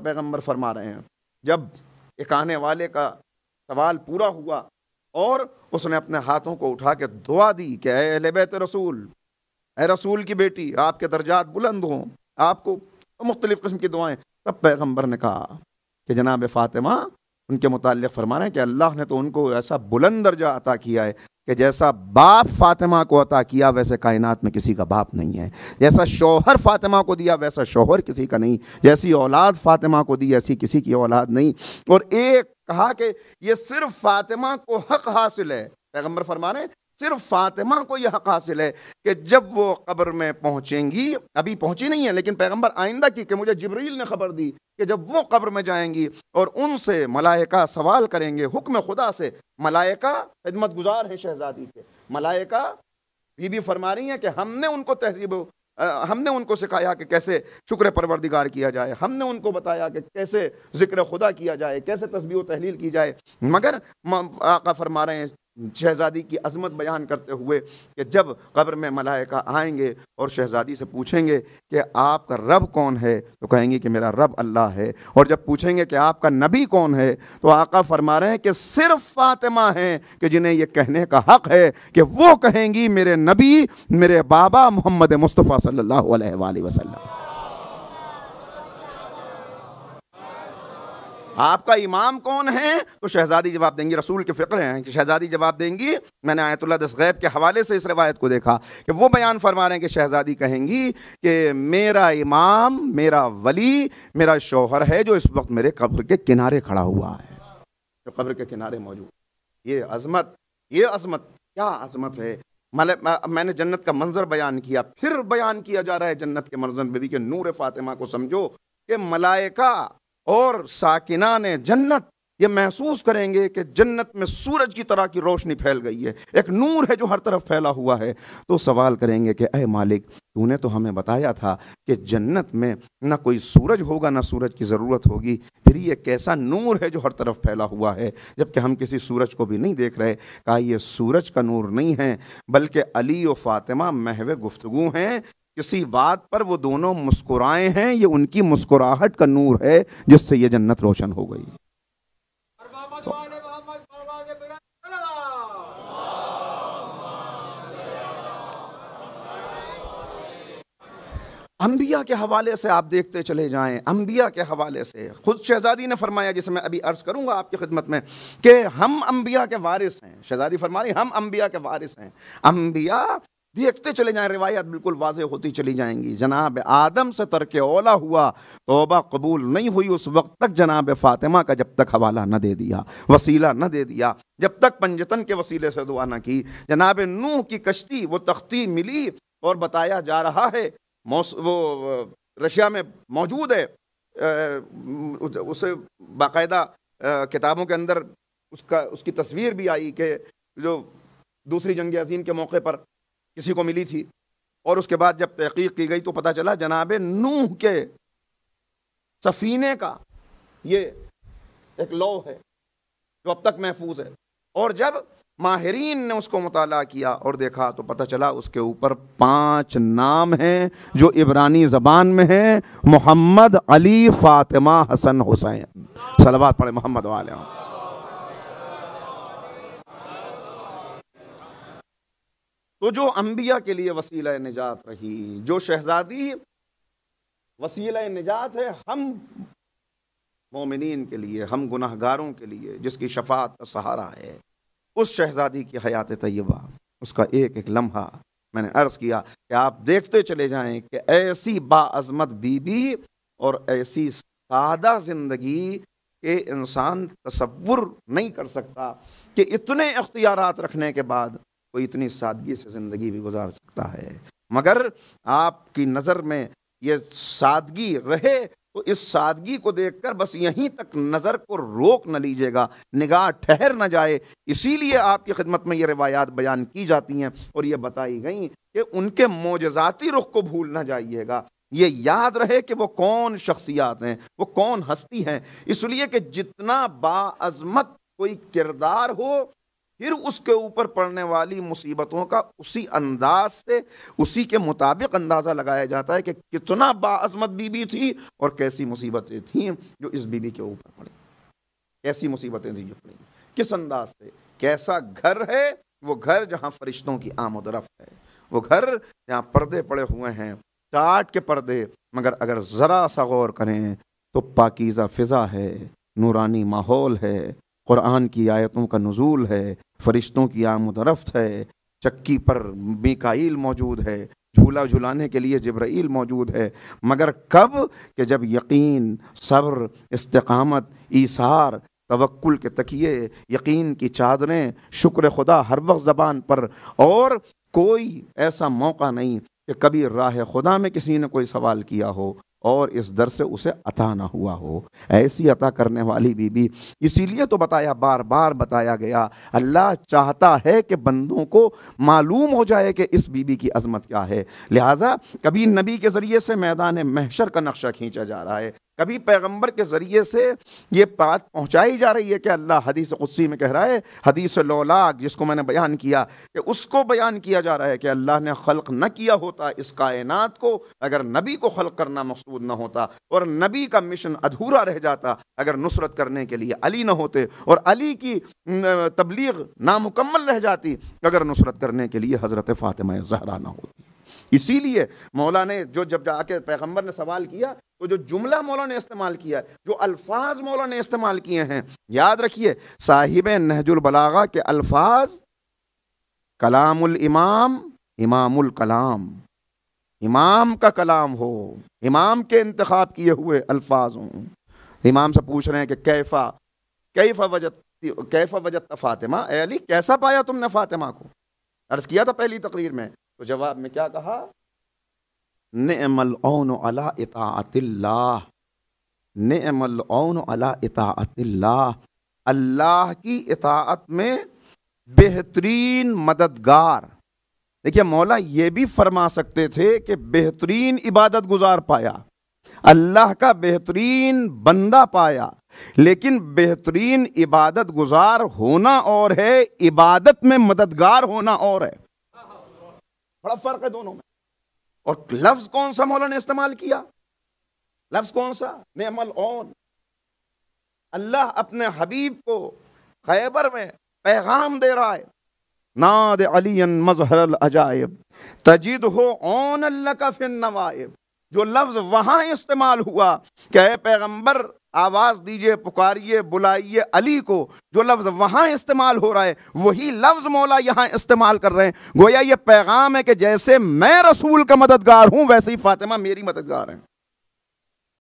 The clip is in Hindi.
पैगंबर फरमा रहे हैं जब एक आने वाले का सवाल पूरा हुआ और उसने अपने हाथों को उठा के दुआ दी कि अहले बैत रसूल ए रसूल की बेटी आपके दर्जात बुलंद हों आपको मुख्तलिफ़ किस्म की दुआएं तब पैगंबर ने कहा कि जनाब फातिमा उनके मुतल फरमा रहे हैं कि अल्लाह ने तो उनको ऐसा बुलंद दर्जा अता किया है कि जैसा बाप फातिमा को अता किया वैसे कायनात में किसी का बाप नहीं है जैसा शोहर फातिमा को दिया वैसा शोहर किसी का नहीं जैसी औलाद फातिमा को दी ऐसी किसी की औलाद नहीं और एक कहा कि ये सिर्फ फातिमा को हक हासिल है पैगम्बर फरमाने सिर्फ फातिमा को यह हक हासिल है कि जब वो कब्र में पहुंचेंगी अभी पहुंची नहीं है लेकिन पैगंबर आइंदा की कि मुझे जबरील ने खबर दी कि जब वो कब्र में जाएंगी और उनसे मलाइका सवाल करेंगे हुक्म खुदा से मलाइका खिदमत गुजार है शहजादी के मलाइका बीबी फरमा रही है कि हमने उनको तहजीब हमने उनको सिखाया कि कैसे शुक्र परवरदिगार किया जाए हमने उनको बताया कि कैसे ज़िक्र खुदा किया जाए कैसे तस्वीर तहलील की जाए मगर आका फरमा रहे हैं शहज़ादी की अजमत बयान करते हुए कि जब कब्र में मलाइका आएंगे और शहज़ादी से पूछेंगे कि आपका रब कौन है तो कहेंगे कि मेरा रब अल्लाह है और जब पूछेंगे कि आपका नबी कौन है तो आका फरमा रहे हैं कि सिर्फ फातिमा हैं कि जिन्हें ये कहने का हक़ है कि वो कहेंगी मेरे नबी मेरे बाबा मोहम्मद मुस्तफ़ा सल्ला वसलम आपका इमाम कौन है तो शहजादी जवाब देंगी रसूल के फ़िक्र हैं कि शहजादी जवाब देंगी मैंने आयतुल्ला गैब के हवाले से इस रवायत को देखा कि वो बयान फरमा रहे हैं कि शहजादी कहेंगी कि मेरा इमाम मेरा वली मेरा शोहर है जो इस वक्त मेरे कब्र के किनारे खड़ा हुआ है जो कब्र के किनारे मौजूद ये अजमत ये अजमत क्या अजमत है मतलब मैंने जन्नत का मंजर बयान किया फिर बयान किया जा रहा है जन्नत के मंजर बेबी के नूर फातिमा को समझो कि मलाइका और साकिना ने जन्नत ये महसूस करेंगे कि जन्नत में सूरज की तरह की रोशनी फैल गई है एक नूर है जो हर तरफ फैला हुआ है तो सवाल करेंगे कि अय मालिक तूने तो हमें बताया था कि जन्नत में ना कोई सूरज होगा ना सूरज की ज़रूरत होगी फिर ये कैसा नूर है जो हर तरफ फैला हुआ है जबकि हम किसी सूरज को भी नहीं देख रहे कहा यह सूरज का नूर नहीं है बल्कि अली व फातिमा महवे गुफ्तगु हैं किसी बात पर वो दोनों मुस्कुराए हैं ये उनकी मुस्कुराहट का नूर है जिससे ये जन्नत रोशन हो गई तो, अंबिया के हवाले से आप देखते चले जाएं अंबिया के हवाले से ख़ुद शहज़ादी ने फरमाया जिसे मैं अभी अर्ज़ करूंगा आपकी खिदमत में कि हम अंबिया के वारिस हैं शहज़ादी फरमा रही हम अंबिया के वारिस हैं अंबिया देखते चले जाएं रिवायत बिल्कुल वाज होती चली जाएंगी जनाब आदम से तरक ओला हुआ तोबा कबूल नहीं हुई उस वक्त तक जनाब फ़ातिमा का जब तक हवाला न दे दिया वसीला न दे दिया जब तक पंजतन के वसीले से दुआ न की जनाब नूह की कश्ती वो तख्ती मिली और बताया जा रहा है वो रशिया में मौजूद है उसे बाकायदा किताबों के अंदर उसका उसकी तस्वीर भी आई कि जो दूसरी जंग अजीम के मौके पर किसी को मिली थी और उसके बाद जब तहकीक की गई तो पता चला जनाब नूह के सफ़ीने का ये एक लॉ है जो अब तक महफूज है और जब माहरीन ने उसको मुताल किया और देखा तो पता चला उसके ऊपर पांच नाम हैं जो इबरानी ज़बान में हैं मोहम्मद अली फ़ातिमा हसन हुसैन सलवा पढ़े मोहम्मद वाले तो जो अम्बिया के लिए वसीला निजात रही जो शहजादी वसीला निजात है हम मोमिन के लिए हम गुनाहगारों के लिए जिसकी शफात का सहारा है उस शहजादी की हयात तयबा उसका एक एक लम्हा मैंने अर्ज़ किया कि आप देखते चले जाएं कि ऐसी बाज़मत बीबी और ऐसी सादा ज़िंदगी के इंसान तस्वुर नहीं कर सकता कि इतने अख्तियार रखने के बाद कोई इतनी सादगी से ज़िंदगी भी गुजार सकता है मगर आपकी नज़र में ये सादगी रहे तो इस सादगी को देखकर बस यहीं तक नज़र को रोक न लीजिएगा निगाह ठहर न जाए इसीलिए आपकी खिदमत में ये रिवायात बयान की जाती हैं और ये बताई गई कि उनके मोजाती रुख को भूल ना जाइएगा ये याद रहे कि वो कौन शख्सियात हैं वो कौन हस्ती हैं इसलिए कि जितना बाज़मत कोई किरदार हो फिर उसके ऊपर पड़ने वाली मुसीबतों का उसी अंदाज से उसी के मुताबिक अंदाज़ा लगाया जाता है कि कितना बाज़मत बीबी थी और कैसी मुसीबतें थीं जो इस बीबी के ऊपर पड़ी कैसी मुसीबतें थी जो पड़ी किस अंदाज से कैसा घर है वो घर जहाँ फरिश्तों की आमदरफ है वो घर जहाँ पर्दे पड़े हुए हैं टाट के पर्दे मगर अगर ज़रा सा गौर करें तो पाकिज़ा फ़िज़ा है नूरानी माहौल है क़ुरान की आयतों का नज़ूल है फरिश्तों की रफ्त है चक्की पर मिकाइल मौजूद है झूला झुलाने के लिए जब्राइल मौजूद है मगर कब कि जब यकीन सब्र इस्तकामत ईसार तवक्कुल के तकिए यकीन की चादरें शुक्र खुदा हर वक्त ज़बान पर और कोई ऐसा मौका नहीं कि कभी राह खुदा में किसी ने कोई सवाल किया हो और इस दर से उसे अता ना हुआ हो ऐसी अता करने वाली बीबी इसीलिए तो बताया बार बार बताया गया अल्लाह चाहता है कि बंदों को मालूम हो जाए कि इस बीबी की अजमत क्या है लिहाजा कभी नबी के ज़रिए से मैदान महशर का नक्शा खींचा जा रहा है कभी पैगंबर के ज़रिए से ये बात पहुंचाई जा रही है कि अल्लाह हदीस कुस्सी में कह रहा है हदीस लौलाक जिसको मैंने बयान किया कि उसको बयान किया जा रहा है कि अल्लाह ने खल्क न किया होता इस कायनात को अगर नबी को खल्क करना मकसूद न होता और नबी का मिशन अधूरा रह जाता अगर नुसरत करने के लिए अली न होते और अली की तबलीग नामुकम्मल रह जाती अगर नुसरत करने के लिए हज़रत फ़ातिमा जहरा ना होती इसीलिए मौला ने जो जब जाके पैगम्बर ने सवाल किया तो जो जुमला मौला ने इस्तेमाल किया है जो अल्फाज मौला ने इस्तेमाल किए हैं याद रखिए साहिब नहजुल बलागा के अल्फाज कलामुल इमाम इमामुल कलाम इमाम का कलाम हो इमाम के इंतखब किए हुए अल्फाज हों इमाम से पूछ रहे हैं कि कैफा कैफा वजत कैफा वजत फ़ातिमा अली कैसा पाया तुमने फ़ातिमा को अर्ज़ किया था पहली तकरीर में तो जवाब में क्या कहा नमल ओन अला इतातिल्ला नमल ओन अला इतातिल्ला अल्लाह की इताअत में बेहतरीन मददगार देखिए मौला ये भी फरमा सकते थे कि बेहतरीन इबादत गुजार पाया अल्लाह का बेहतरीन बंदा पाया लेकिन बेहतरीन इबादत गुजार होना और है इबादत में मददगार होना और है बड़ा फर्क है दोनों में और लफ्ज कौन सा मौला ने इस्तेमाल किया लफ्ज कौन सा अमल ऑन अल्लाह अपने हबीब को खैबर में पैगाम दे रहा है नाद अली मजहर अजायब तजिद हो ओन अल्लाह का फिन नवायब जो लफ्ज वहां इस्तेमाल हुआ क्या पैगंबर आवाज दीजिए पुकारिए बुलाइए अली को जो लफ्ज वहां इस्तेमाल हो रहा है वही लफ्ज मौला यहां इस्तेमाल कर रहे हैं गोया ये पैगाम है कि जैसे मैं रसूल का मददगार हूं वैसे ही फातिमा मेरी मददगार है